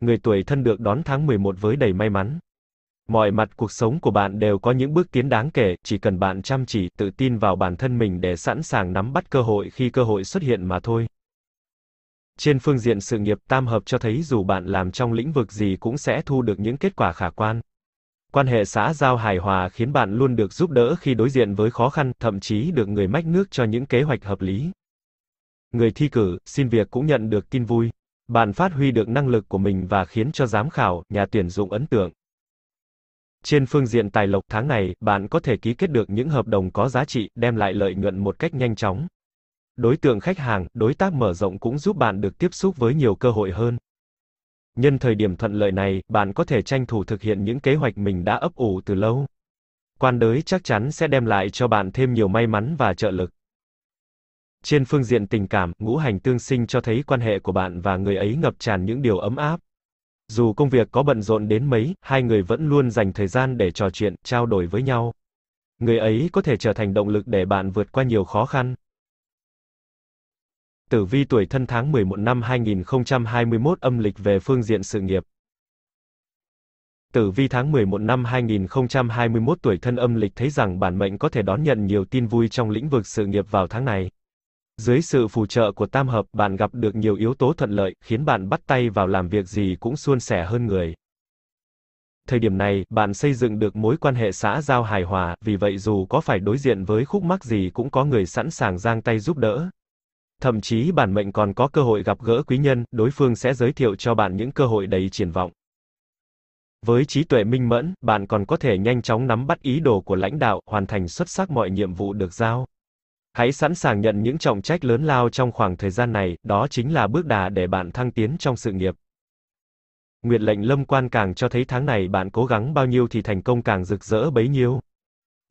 người tuổi thân được đón tháng 11 với đầy may mắn. Mọi mặt cuộc sống của bạn đều có những bước tiến đáng kể, chỉ cần bạn chăm chỉ, tự tin vào bản thân mình để sẵn sàng nắm bắt cơ hội khi cơ hội xuất hiện mà thôi. Trên phương diện sự nghiệp tam hợp cho thấy dù bạn làm trong lĩnh vực gì cũng sẽ thu được những kết quả khả quan. Quan hệ xã giao hài hòa khiến bạn luôn được giúp đỡ khi đối diện với khó khăn, thậm chí được người mách nước cho những kế hoạch hợp lý. Người thi cử, xin việc cũng nhận được tin vui. Bạn phát huy được năng lực của mình và khiến cho giám khảo, nhà tuyển dụng ấn tượng. Trên phương diện tài lộc tháng này, bạn có thể ký kết được những hợp đồng có giá trị, đem lại lợi nhuận một cách nhanh chóng. Đối tượng khách hàng, đối tác mở rộng cũng giúp bạn được tiếp xúc với nhiều cơ hội hơn. Nhân thời điểm thuận lợi này, bạn có thể tranh thủ thực hiện những kế hoạch mình đã ấp ủ từ lâu. Quan đới chắc chắn sẽ đem lại cho bạn thêm nhiều may mắn và trợ lực. Trên phương diện tình cảm, ngũ hành tương sinh cho thấy quan hệ của bạn và người ấy ngập tràn những điều ấm áp. Dù công việc có bận rộn đến mấy, hai người vẫn luôn dành thời gian để trò chuyện, trao đổi với nhau. Người ấy có thể trở thành động lực để bạn vượt qua nhiều khó khăn. Tử vi tuổi thân tháng 11 năm 2021 âm lịch về phương diện sự nghiệp. Tử vi tháng 11 năm 2021 tuổi thân âm lịch thấy rằng bản mệnh có thể đón nhận nhiều tin vui trong lĩnh vực sự nghiệp vào tháng này. Dưới sự phù trợ của tam hợp, bạn gặp được nhiều yếu tố thuận lợi, khiến bạn bắt tay vào làm việc gì cũng suôn sẻ hơn người. Thời điểm này, bạn xây dựng được mối quan hệ xã giao hài hòa, vì vậy dù có phải đối diện với khúc mắc gì cũng có người sẵn sàng giang tay giúp đỡ. Thậm chí bản mệnh còn có cơ hội gặp gỡ quý nhân, đối phương sẽ giới thiệu cho bạn những cơ hội đầy triển vọng. Với trí tuệ minh mẫn, bạn còn có thể nhanh chóng nắm bắt ý đồ của lãnh đạo, hoàn thành xuất sắc mọi nhiệm vụ được giao. Hãy sẵn sàng nhận những trọng trách lớn lao trong khoảng thời gian này, đó chính là bước đà để bạn thăng tiến trong sự nghiệp. Nguyệt lệnh lâm quan càng cho thấy tháng này bạn cố gắng bao nhiêu thì thành công càng rực rỡ bấy nhiêu.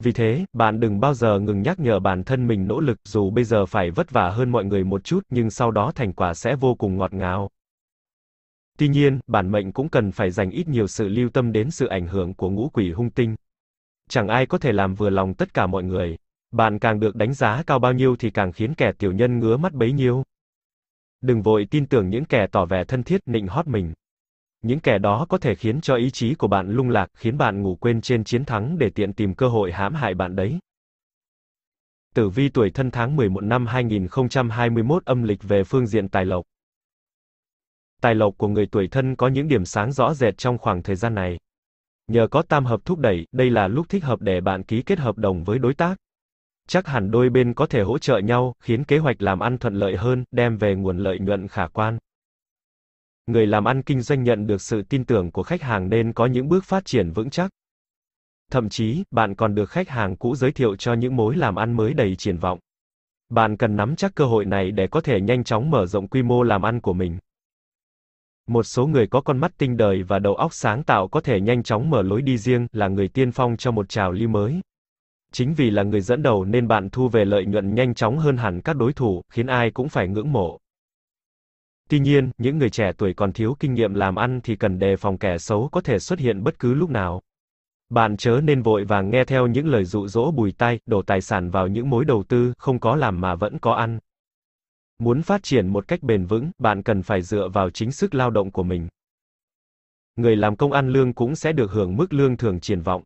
Vì thế, bạn đừng bao giờ ngừng nhắc nhở bản thân mình nỗ lực, dù bây giờ phải vất vả hơn mọi người một chút, nhưng sau đó thành quả sẽ vô cùng ngọt ngào. Tuy nhiên, bản mệnh cũng cần phải dành ít nhiều sự lưu tâm đến sự ảnh hưởng của ngũ quỷ hung tinh. Chẳng ai có thể làm vừa lòng tất cả mọi người. Bạn càng được đánh giá cao bao nhiêu thì càng khiến kẻ tiểu nhân ngứa mắt bấy nhiêu. Đừng vội tin tưởng những kẻ tỏ vẻ thân thiết nịnh hót mình. Những kẻ đó có thể khiến cho ý chí của bạn lung lạc, khiến bạn ngủ quên trên chiến thắng để tiện tìm cơ hội hãm hại bạn đấy. Tử vi tuổi thân tháng 11 năm 2021 âm lịch về phương diện tài lộc. Tài lộc của người tuổi thân có những điểm sáng rõ rệt trong khoảng thời gian này. Nhờ có tam hợp thúc đẩy, đây là lúc thích hợp để bạn ký kết hợp đồng với đối tác, chắc hẳn đôi bên có thể hỗ trợ nhau, khiến kế hoạch làm ăn thuận lợi hơn, đem về nguồn lợi nhuận khả quan. Người làm ăn kinh doanh nhận được sự tin tưởng của khách hàng nên có những bước phát triển vững chắc. Thậm chí, bạn còn được khách hàng cũ giới thiệu cho những mối làm ăn mới đầy triển vọng. Bạn cần nắm chắc cơ hội này để có thể nhanh chóng mở rộng quy mô làm ăn của mình. Một số người có con mắt tinh đời và đầu óc sáng tạo có thể nhanh chóng mở lối đi riêng, là người tiên phong cho một trào lưu mới, Chính vì là người dẫn đầu nên bạn thu về lợi nhuận nhanh chóng hơn hẳn các đối thủ, khiến ai cũng phải ngưỡng mộ. Tuy nhiên, những người trẻ tuổi còn thiếu kinh nghiệm làm ăn thì cần đề phòng kẻ xấu có thể xuất hiện bất cứ lúc nào. Bạn chớ nên vội vàng nghe theo những lời dụ dỗ bùi tai, đổ tài sản vào những mối đầu tư không có làm mà vẫn có ăn. Muốn phát triển một cách bền vững, bạn cần phải dựa vào chính sức lao động của mình. Người làm công ăn lương cũng sẽ được hưởng mức lương thường triển vọng.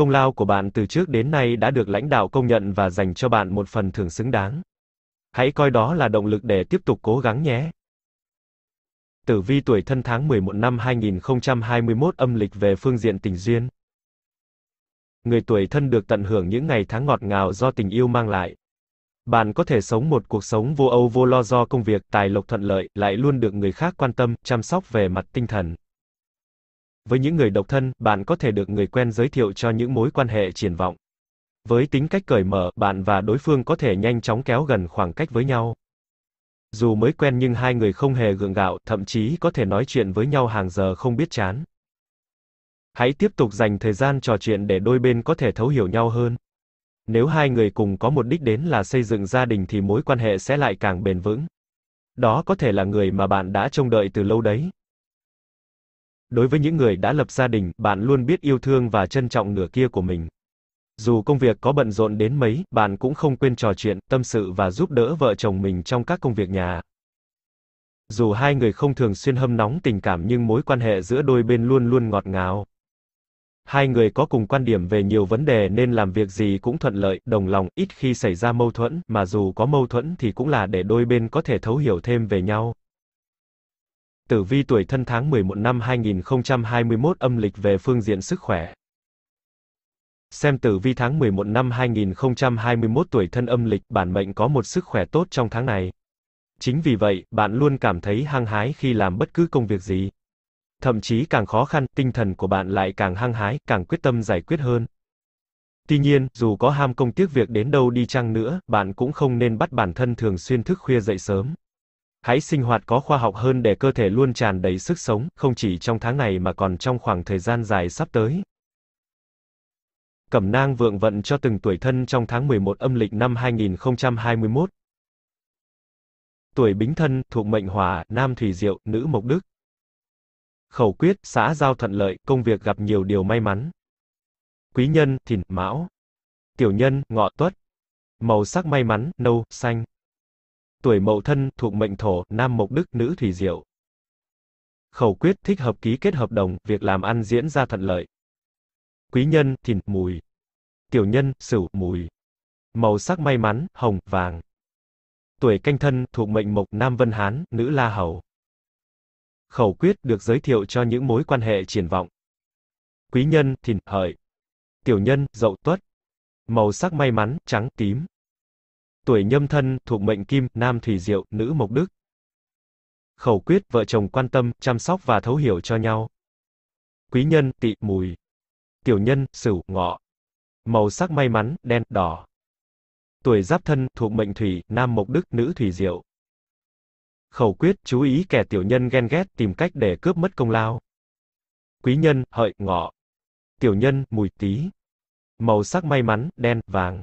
Công lao của bạn từ trước đến nay đã được lãnh đạo công nhận và dành cho bạn một phần thưởng xứng đáng. Hãy coi đó là động lực để tiếp tục cố gắng nhé. Tử vi tuổi thân tháng 11 năm 2021 âm lịch về phương diện tình duyên. Người tuổi thân được tận hưởng những ngày tháng ngọt ngào do tình yêu mang lại. Bạn có thể sống một cuộc sống vô âu vô lo do công việc, tài lộc thuận lợi, lại luôn được người khác quan tâm, chăm sóc về mặt tinh thần. Với những người độc thân, bạn có thể được người quen giới thiệu cho những mối quan hệ triển vọng. Với tính cách cởi mở, bạn và đối phương có thể nhanh chóng kéo gần khoảng cách với nhau. Dù mới quen nhưng hai người không hề gượng gạo, thậm chí có thể nói chuyện với nhau hàng giờ không biết chán. Hãy tiếp tục dành thời gian trò chuyện để đôi bên có thể thấu hiểu nhau hơn. Nếu hai người cùng có một đích đến là xây dựng gia đình thì mối quan hệ sẽ lại càng bền vững. Đó có thể là người mà bạn đã trông đợi từ lâu đấy. Đối với những người đã lập gia đình, bạn luôn biết yêu thương và trân trọng nửa kia của mình. Dù công việc có bận rộn đến mấy, bạn cũng không quên trò chuyện, tâm sự và giúp đỡ vợ chồng mình trong các công việc nhà. Dù hai người không thường xuyên hâm nóng tình cảm nhưng mối quan hệ giữa đôi bên luôn luôn ngọt ngào. Hai người có cùng quan điểm về nhiều vấn đề nên làm việc gì cũng thuận lợi, đồng lòng, ít khi xảy ra mâu thuẫn, mà dù có mâu thuẫn thì cũng là để đôi bên có thể thấu hiểu thêm về nhau. Tử vi tuổi thân tháng 11 năm 2021 âm lịch về phương diện sức khỏe. Xem tử vi tháng 11 năm 2021 tuổi thân âm lịch, bản mệnh có một sức khỏe tốt trong tháng này. Chính vì vậy, bạn luôn cảm thấy hăng hái khi làm bất cứ công việc gì. Thậm chí càng khó khăn, tinh thần của bạn lại càng hăng hái, càng quyết tâm giải quyết hơn. Tuy nhiên, dù có ham công tiếc việc đến đâu đi chăng nữa, bạn cũng không nên bắt bản thân thường xuyên thức khuya dậy sớm. Hãy sinh hoạt có khoa học hơn để cơ thể luôn tràn đầy sức sống, không chỉ trong tháng này mà còn trong khoảng thời gian dài sắp tới. Cẩm nang vượng vận cho từng tuổi thân trong tháng 11 âm lịch năm 2021. Tuổi bính thân, thuộc mệnh hỏa, nam thủy diệu, nữ mộc đức. Khẩu quyết, xã giao thuận lợi, công việc gặp nhiều điều may mắn. Quý nhân, thìn, mão. Tiểu nhân, ngọ tuất. Màu sắc may mắn, nâu, xanh tuổi mậu thân thuộc mệnh thổ, nam mộc đức, nữ thủy diệu. Khẩu quyết thích hợp ký kết hợp đồng, việc làm ăn diễn ra thuận lợi. Quý nhân, thìn, mùi. Tiểu nhân, sửu, mùi. Màu sắc may mắn, hồng, vàng. Tuổi canh thân thuộc mệnh mộc, nam vân hán, nữ la hầu. Khẩu quyết được giới thiệu cho những mối quan hệ triển vọng. Quý nhân, thìn, hợi. Tiểu nhân, dậu tuất. Màu sắc may mắn, trắng, tím. Tuổi nhâm thân, thuộc mệnh kim, nam thủy diệu, nữ mộc đức. Khẩu quyết, vợ chồng quan tâm, chăm sóc và thấu hiểu cho nhau. Quý nhân, tị, mùi. Tiểu nhân, sửu, ngọ. Màu sắc may mắn, đen, đỏ. Tuổi giáp thân, thuộc mệnh thủy, nam mộc đức, nữ thủy diệu. Khẩu quyết, chú ý kẻ tiểu nhân ghen ghét, tìm cách để cướp mất công lao. Quý nhân, hợi, ngọ. Tiểu nhân, mùi tí. Màu sắc may mắn, đen, vàng.